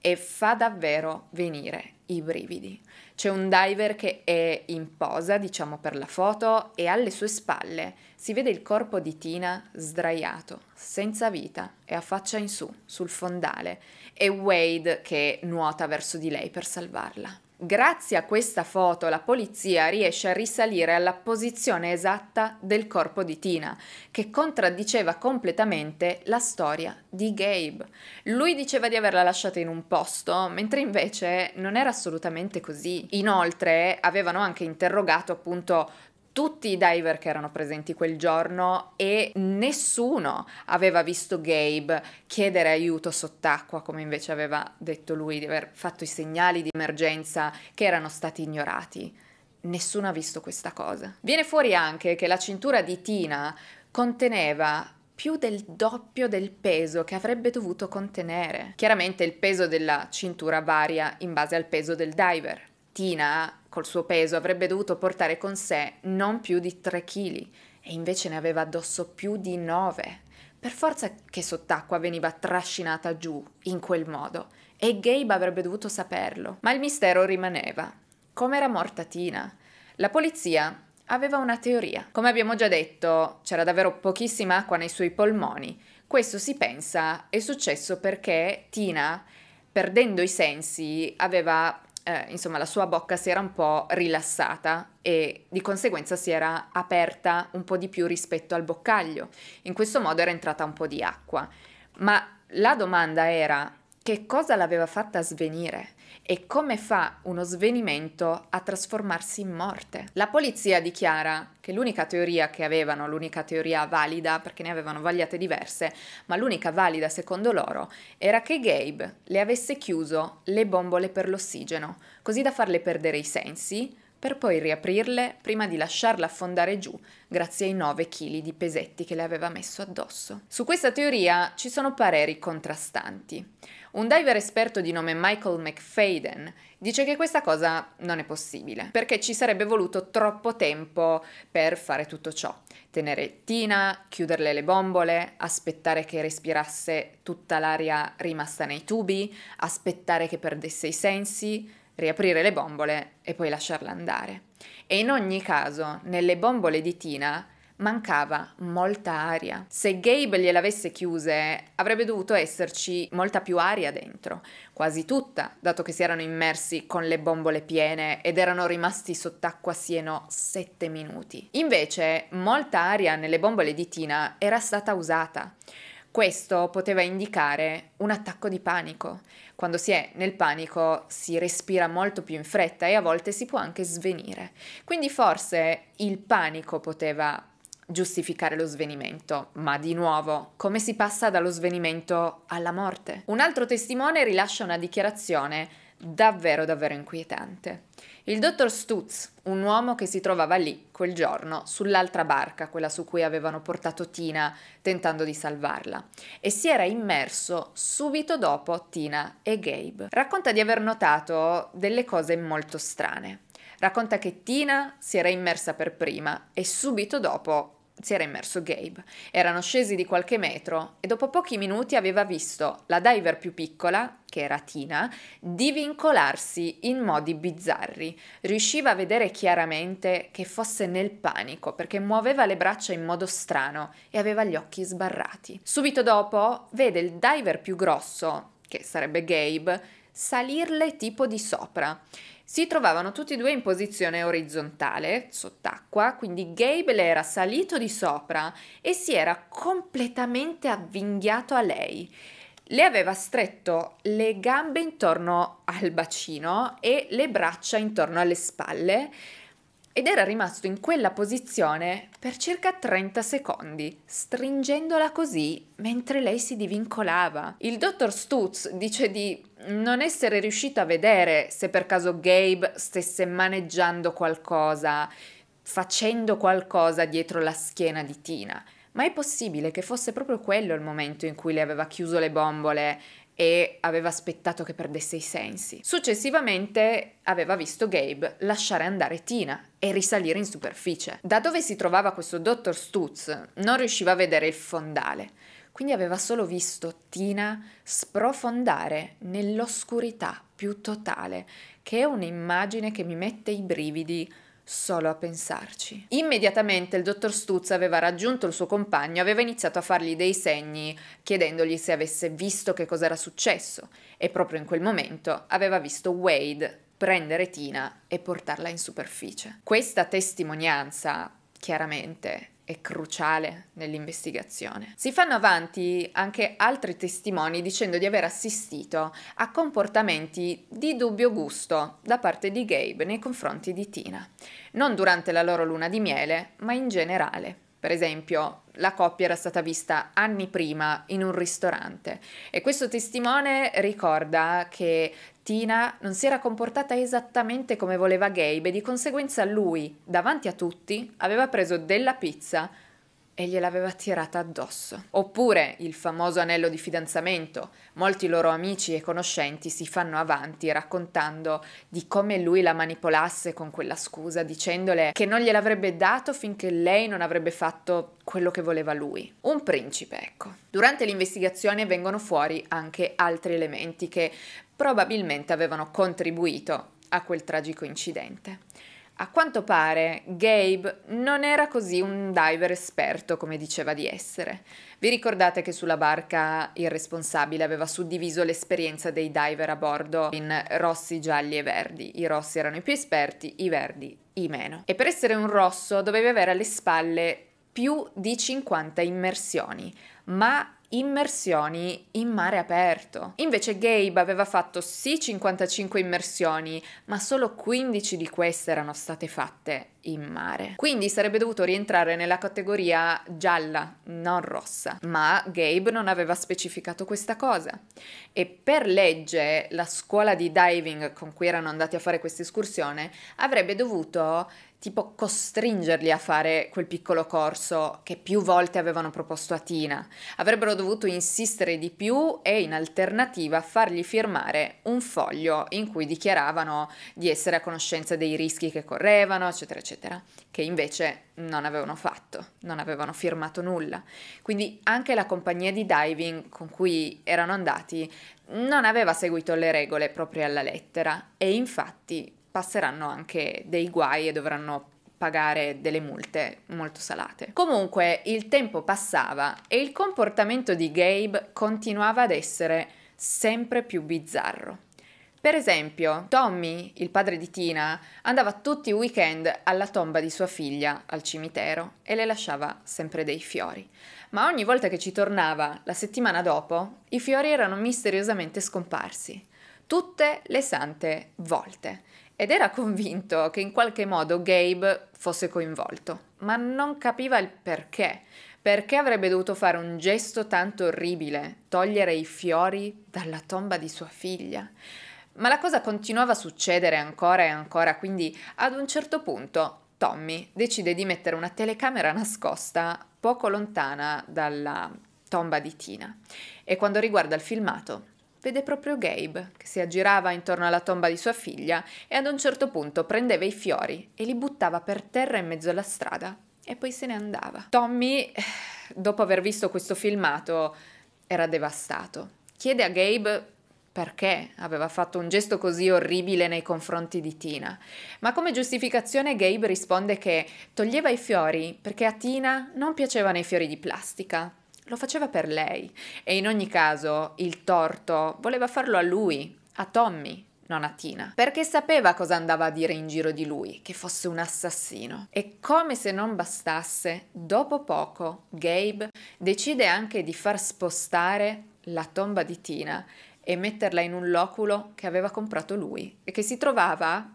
e fa davvero venire i brividi. C'è un diver che è in posa, diciamo, per la foto e alle sue spalle si vede il corpo di Tina sdraiato, senza vita e a faccia in su, sul fondale, e Wade che nuota verso di lei per salvarla. Grazie a questa foto la polizia riesce a risalire alla posizione esatta del corpo di Tina, che contraddiceva completamente la storia di Gabe. Lui diceva di averla lasciata in un posto, mentre invece non era assolutamente così. Inoltre avevano anche interrogato appunto tutti i diver che erano presenti quel giorno e nessuno aveva visto Gabe chiedere aiuto sott'acqua come invece aveva detto lui di aver fatto i segnali di emergenza che erano stati ignorati. Nessuno ha visto questa cosa. Viene fuori anche che la cintura di Tina conteneva più del doppio del peso che avrebbe dovuto contenere. Chiaramente il peso della cintura varia in base al peso del diver. Tina col suo peso, avrebbe dovuto portare con sé non più di 3 kg e invece ne aveva addosso più di 9. Per forza che sott'acqua veniva trascinata giù in quel modo e Gabe avrebbe dovuto saperlo. Ma il mistero rimaneva. Come era morta Tina? La polizia aveva una teoria. Come abbiamo già detto, c'era davvero pochissima acqua nei suoi polmoni. Questo si pensa è successo perché Tina, perdendo i sensi, aveva eh, insomma, la sua bocca si era un po' rilassata e di conseguenza si era aperta un po' di più rispetto al boccaglio. In questo modo era entrata un po' di acqua. Ma la domanda era che cosa l'aveva fatta svenire? e come fa uno svenimento a trasformarsi in morte. La polizia dichiara che l'unica teoria che avevano, l'unica teoria valida, perché ne avevano vagliate diverse, ma l'unica valida secondo loro era che Gabe le avesse chiuso le bombole per l'ossigeno, così da farle perdere i sensi, per poi riaprirle prima di lasciarla affondare giù grazie ai 9 kg di pesetti che le aveva messo addosso. Su questa teoria ci sono pareri contrastanti. Un diver esperto di nome Michael McFadden dice che questa cosa non è possibile, perché ci sarebbe voluto troppo tempo per fare tutto ciò. Tenere Tina, chiuderle le bombole, aspettare che respirasse tutta l'aria rimasta nei tubi, aspettare che perdesse i sensi, riaprire le bombole e poi lasciarla andare. E in ogni caso, nelle bombole di Tina mancava molta aria. Se Gabe gliel'avesse chiuse, avrebbe dovuto esserci molta più aria dentro, quasi tutta, dato che si erano immersi con le bombole piene ed erano rimasti sott'acqua sieno 7 minuti. Invece, molta aria nelle bombole di Tina era stata usata. Questo poteva indicare un attacco di panico. Quando si è nel panico si respira molto più in fretta e a volte si può anche svenire. Quindi forse il panico poteva giustificare lo svenimento, ma di nuovo, come si passa dallo svenimento alla morte? Un altro testimone rilascia una dichiarazione davvero davvero inquietante. Il dottor Stutz, un uomo che si trovava lì quel giorno sull'altra barca, quella su cui avevano portato Tina tentando di salvarla, e si era immerso subito dopo Tina e Gabe. Racconta di aver notato delle cose molto strane. Racconta che Tina si era immersa per prima e subito dopo si era immerso Gabe. Erano scesi di qualche metro e dopo pochi minuti aveva visto la diver più piccola, che era Tina, divincolarsi in modi bizzarri. Riusciva a vedere chiaramente che fosse nel panico perché muoveva le braccia in modo strano e aveva gli occhi sbarrati. Subito dopo vede il diver più grosso, che sarebbe Gabe, salirle tipo di sopra si trovavano tutti e due in posizione orizzontale, sott'acqua, quindi Gabe le era salito di sopra e si era completamente avvinghiato a lei. Le aveva stretto le gambe intorno al bacino e le braccia intorno alle spalle ed era rimasto in quella posizione per circa 30 secondi, stringendola così mentre lei si divincolava. Il dottor Stutz dice di non essere riuscito a vedere se per caso Gabe stesse maneggiando qualcosa, facendo qualcosa dietro la schiena di Tina. Ma è possibile che fosse proprio quello il momento in cui le aveva chiuso le bombole e aveva aspettato che perdesse i sensi. Successivamente aveva visto Gabe lasciare andare Tina e risalire in superficie. Da dove si trovava questo dottor Stutz non riusciva a vedere il fondale, quindi aveva solo visto Tina sprofondare nell'oscurità più totale, che è un'immagine che mi mette i brividi solo a pensarci. Immediatamente il dottor Stutz aveva raggiunto il suo compagno, aveva iniziato a fargli dei segni chiedendogli se avesse visto che cosa era successo e proprio in quel momento aveva visto Wade prendere Tina e portarla in superficie. Questa testimonianza, chiaramente, è cruciale nell'investigazione. Si fanno avanti anche altri testimoni dicendo di aver assistito a comportamenti di dubbio gusto da parte di Gabe nei confronti di Tina, non durante la loro luna di miele, ma in generale. Per esempio, la coppia era stata vista anni prima in un ristorante e questo testimone ricorda che Tina non si era comportata esattamente come voleva Gabe e di conseguenza lui, davanti a tutti, aveva preso della pizza e gliel'aveva tirata addosso. Oppure il famoso anello di fidanzamento. Molti loro amici e conoscenti si fanno avanti raccontando di come lui la manipolasse con quella scusa, dicendole che non gliel'avrebbe dato finché lei non avrebbe fatto quello che voleva lui. Un principe, ecco. Durante l'investigazione vengono fuori anche altri elementi che probabilmente avevano contribuito a quel tragico incidente. A quanto pare, Gabe non era così un diver esperto come diceva di essere. Vi ricordate che sulla barca il responsabile aveva suddiviso l'esperienza dei diver a bordo in rossi, gialli e verdi. I rossi erano i più esperti, i verdi i meno. E per essere un rosso dovevi avere alle spalle più di 50 immersioni, ma immersioni in mare aperto. Invece Gabe aveva fatto sì 55 immersioni, ma solo 15 di queste erano state fatte in mare. Quindi sarebbe dovuto rientrare nella categoria gialla, non rossa, ma Gabe non aveva specificato questa cosa. E per legge la scuola di diving con cui erano andati a fare questa escursione avrebbe dovuto tipo costringerli a fare quel piccolo corso che più volte avevano proposto a Tina. Avrebbero dovuto insistere di più e in alternativa fargli firmare un foglio in cui dichiaravano di essere a conoscenza dei rischi che correvano, eccetera, eccetera, che invece non avevano fatto, non avevano firmato nulla. Quindi anche la compagnia di diving con cui erano andati non aveva seguito le regole proprio alla lettera e infatti passeranno anche dei guai e dovranno pagare delle multe molto salate. Comunque il tempo passava e il comportamento di Gabe continuava ad essere sempre più bizzarro. Per esempio, Tommy, il padre di Tina, andava tutti i weekend alla tomba di sua figlia al cimitero e le lasciava sempre dei fiori. Ma ogni volta che ci tornava, la settimana dopo, i fiori erano misteriosamente scomparsi, tutte le sante volte ed era convinto che in qualche modo Gabe fosse coinvolto, ma non capiva il perché. Perché avrebbe dovuto fare un gesto tanto orribile, togliere i fiori dalla tomba di sua figlia? Ma la cosa continuava a succedere ancora e ancora, quindi ad un certo punto Tommy decide di mettere una telecamera nascosta poco lontana dalla tomba di Tina e quando riguarda il filmato vede proprio Gabe, che si aggirava intorno alla tomba di sua figlia e ad un certo punto prendeva i fiori e li buttava per terra in mezzo alla strada e poi se ne andava. Tommy, eh, dopo aver visto questo filmato, era devastato. Chiede a Gabe perché aveva fatto un gesto così orribile nei confronti di Tina. Ma come giustificazione Gabe risponde che toglieva i fiori perché a Tina non piacevano i fiori di plastica lo faceva per lei e in ogni caso il torto voleva farlo a lui, a Tommy, non a Tina, perché sapeva cosa andava a dire in giro di lui, che fosse un assassino. E come se non bastasse, dopo poco Gabe decide anche di far spostare la tomba di Tina e metterla in un loculo che aveva comprato lui e che si trovava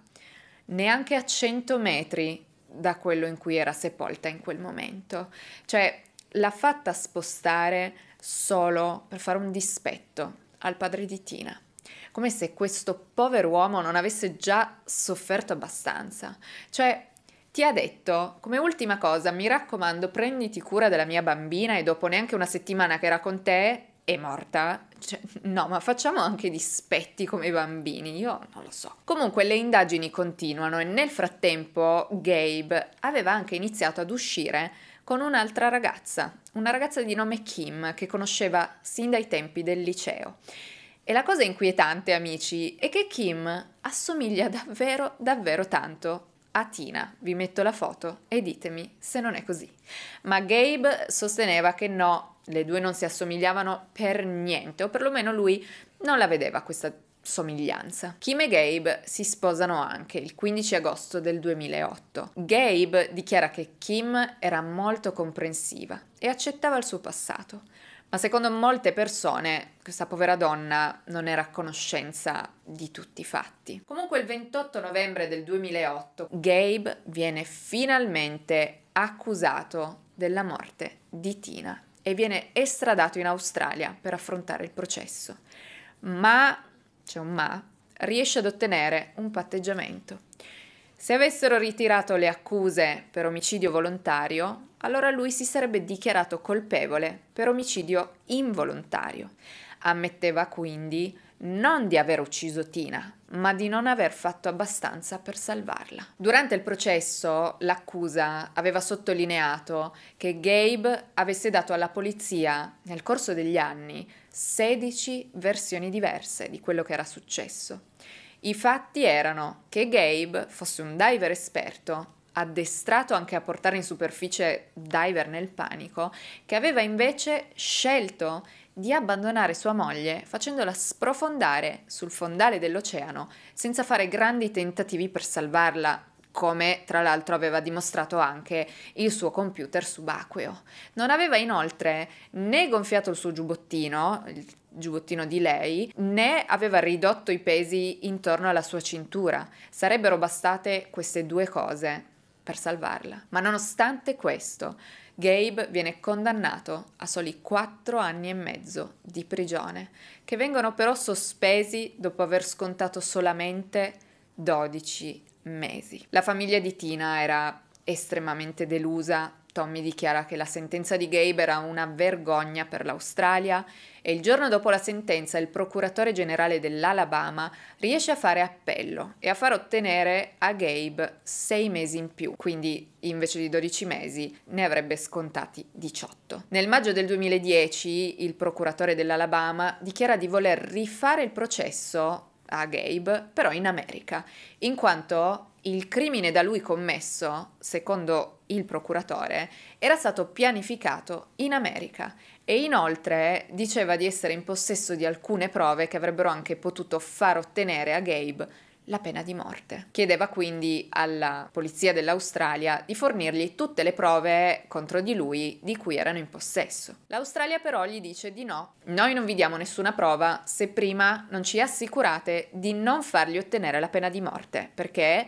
neanche a 100 metri da quello in cui era sepolta in quel momento. Cioè, l'ha fatta spostare solo per fare un dispetto al padre di Tina, come se questo povero uomo non avesse già sofferto abbastanza. Cioè, ti ha detto, come ultima cosa, mi raccomando, prenditi cura della mia bambina e dopo neanche una settimana che era con te è morta? Cioè, no, ma facciamo anche dispetti come i bambini, io non lo so. Comunque le indagini continuano e nel frattempo Gabe aveva anche iniziato ad uscire con un'altra ragazza, una ragazza di nome Kim che conosceva sin dai tempi del liceo. E la cosa inquietante, amici, è che Kim assomiglia davvero, davvero tanto a Tina. Vi metto la foto e ditemi se non è così. Ma Gabe sosteneva che no, le due non si assomigliavano per niente, o perlomeno lui non la vedeva questa somiglianza. Kim e Gabe si sposano anche il 15 agosto del 2008. Gabe dichiara che Kim era molto comprensiva e accettava il suo passato, ma secondo molte persone, questa povera donna non era a conoscenza di tutti i fatti. Comunque il 28 novembre del 2008 Gabe viene finalmente accusato della morte di Tina e viene estradato in Australia per affrontare il processo. Ma c'è un ma, riesce ad ottenere un patteggiamento. Se avessero ritirato le accuse per omicidio volontario, allora lui si sarebbe dichiarato colpevole per omicidio involontario. Ammetteva quindi non di aver ucciso Tina, ma di non aver fatto abbastanza per salvarla. Durante il processo l'accusa aveva sottolineato che Gabe avesse dato alla polizia, nel corso degli anni, 16 versioni diverse di quello che era successo. I fatti erano che Gabe fosse un diver esperto, addestrato anche a portare in superficie diver nel panico, che aveva invece scelto di abbandonare sua moglie facendola sprofondare sul fondale dell'oceano senza fare grandi tentativi per salvarla come tra l'altro aveva dimostrato anche il suo computer subacqueo. Non aveva inoltre né gonfiato il suo giubbottino, il giubbottino di lei, né aveva ridotto i pesi intorno alla sua cintura. Sarebbero bastate queste due cose per salvarla. Ma nonostante questo, Gabe viene condannato a soli quattro anni e mezzo di prigione, che vengono però sospesi dopo aver scontato solamente 12 mesi. La famiglia di Tina era estremamente delusa. Tommy dichiara che la sentenza di Gabe era una vergogna per l'Australia e il giorno dopo la sentenza il procuratore generale dell'Alabama riesce a fare appello e a far ottenere a Gabe sei mesi in più, quindi invece di 12 mesi ne avrebbe scontati 18. Nel maggio del 2010 il procuratore dell'Alabama dichiara di voler rifare il processo a Gabe, però in America, in quanto il crimine da lui commesso, secondo il procuratore, era stato pianificato in America e inoltre diceva di essere in possesso di alcune prove che avrebbero anche potuto far ottenere a Gabe la pena di morte. Chiedeva quindi alla polizia dell'Australia di fornirgli tutte le prove contro di lui di cui erano in possesso. L'Australia però gli dice di no, noi non vi diamo nessuna prova se prima non ci assicurate di non fargli ottenere la pena di morte, perché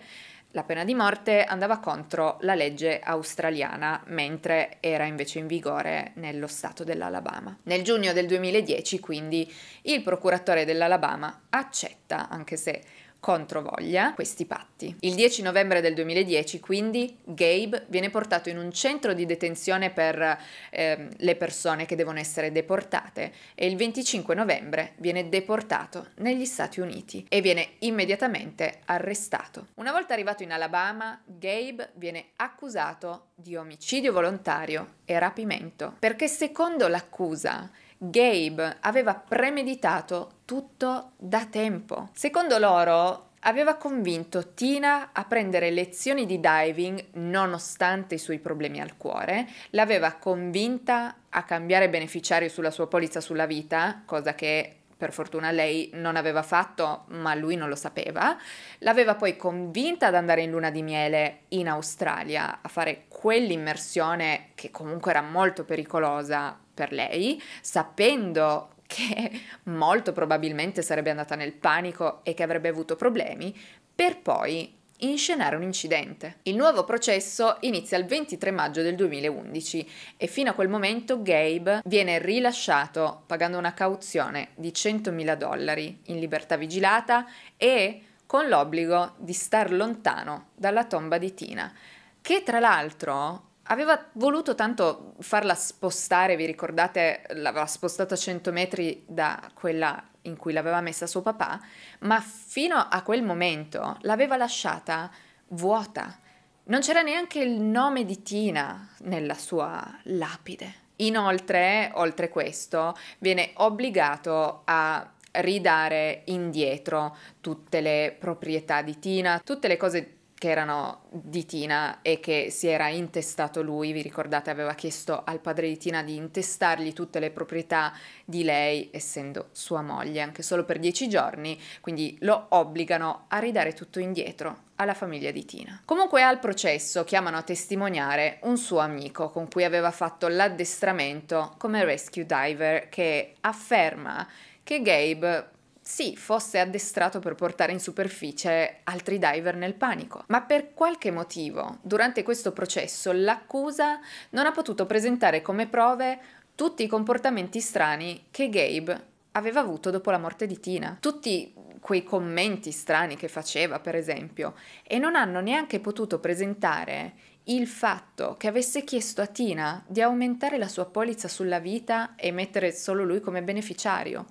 la pena di morte andava contro la legge australiana, mentre era invece in vigore nello stato dell'Alabama. Nel giugno del 2010, quindi, il procuratore dell'Alabama accetta, anche se controvoglia questi patti. Il 10 novembre del 2010, quindi, Gabe viene portato in un centro di detenzione per eh, le persone che devono essere deportate e il 25 novembre viene deportato negli Stati Uniti e viene immediatamente arrestato. Una volta arrivato in Alabama, Gabe viene accusato di omicidio volontario e rapimento, perché secondo l'accusa Gabe aveva premeditato tutto da tempo. Secondo loro aveva convinto Tina a prendere lezioni di diving nonostante i suoi problemi al cuore, l'aveva convinta a cambiare beneficiario sulla sua polizza sulla vita, cosa che per fortuna lei non aveva fatto, ma lui non lo sapeva. L'aveva poi convinta ad andare in luna di miele in Australia a fare quell'immersione che comunque era molto pericolosa per lei, sapendo che molto probabilmente sarebbe andata nel panico e che avrebbe avuto problemi, per poi inscenare un incidente. Il nuovo processo inizia il 23 maggio del 2011 e fino a quel momento Gabe viene rilasciato pagando una cauzione di 100.000 dollari in libertà vigilata e con l'obbligo di star lontano dalla tomba di Tina, che tra l'altro Aveva voluto tanto farla spostare, vi ricordate, l'aveva spostata 100 metri da quella in cui l'aveva messa suo papà, ma fino a quel momento l'aveva lasciata vuota. Non c'era neanche il nome di Tina nella sua lapide. Inoltre, oltre questo, viene obbligato a ridare indietro tutte le proprietà di Tina, tutte le cose che erano di Tina e che si era intestato lui, vi ricordate, aveva chiesto al padre di Tina di intestargli tutte le proprietà di lei, essendo sua moglie, anche solo per dieci giorni, quindi lo obbligano a ridare tutto indietro alla famiglia di Tina. Comunque al processo chiamano a testimoniare un suo amico con cui aveva fatto l'addestramento come rescue diver che afferma che Gabe sì, fosse addestrato per portare in superficie altri diver nel panico, ma per qualche motivo durante questo processo l'accusa non ha potuto presentare come prove tutti i comportamenti strani che Gabe aveva avuto dopo la morte di Tina. Tutti quei commenti strani che faceva, per esempio, e non hanno neanche potuto presentare il fatto che avesse chiesto a Tina di aumentare la sua polizza sulla vita e mettere solo lui come beneficiario,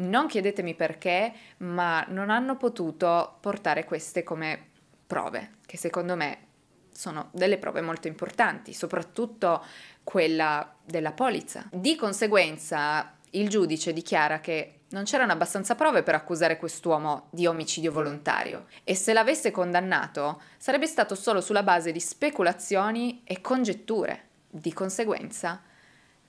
non chiedetemi perché, ma non hanno potuto portare queste come prove, che secondo me sono delle prove molto importanti, soprattutto quella della polizza. Di conseguenza il giudice dichiara che non c'erano abbastanza prove per accusare quest'uomo di omicidio volontario e se l'avesse condannato sarebbe stato solo sulla base di speculazioni e congetture. Di conseguenza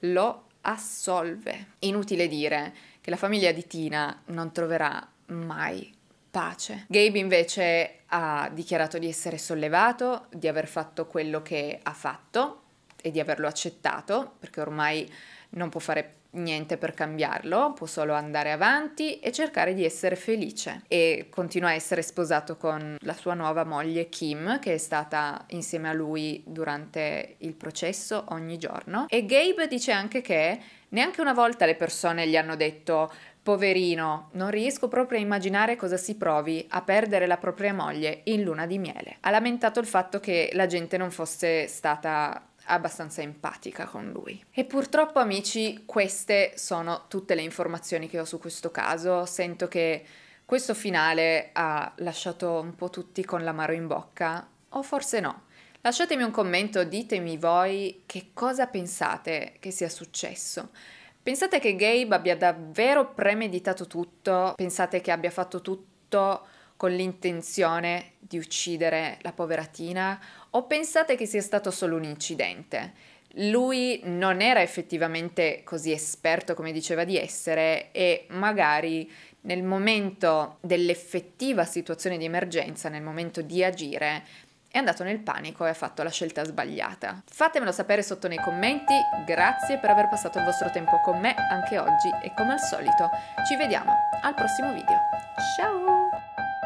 lo assolve. Inutile dire che la famiglia di Tina non troverà mai pace. Gabe invece ha dichiarato di essere sollevato, di aver fatto quello che ha fatto e di averlo accettato, perché ormai non può fare più niente per cambiarlo, può solo andare avanti e cercare di essere felice. E continua a essere sposato con la sua nuova moglie Kim, che è stata insieme a lui durante il processo ogni giorno. E Gabe dice anche che neanche una volta le persone gli hanno detto Poverino, non riesco proprio a immaginare cosa si provi a perdere la propria moglie in luna di miele. Ha lamentato il fatto che la gente non fosse stata abbastanza empatica con lui. E purtroppo amici, queste sono tutte le informazioni che ho su questo caso. Sento che questo finale ha lasciato un po' tutti con l'amaro in bocca, o forse no. Lasciatemi un commento, ditemi voi che cosa pensate che sia successo. Pensate che Gabe abbia davvero premeditato tutto? Pensate che abbia fatto tutto con l'intenzione di uccidere la povera Tina? o pensate che sia stato solo un incidente? Lui non era effettivamente così esperto come diceva di essere e magari nel momento dell'effettiva situazione di emergenza, nel momento di agire, è andato nel panico e ha fatto la scelta sbagliata. Fatemelo sapere sotto nei commenti, grazie per aver passato il vostro tempo con me anche oggi e come al solito ci vediamo al prossimo video. Ciao!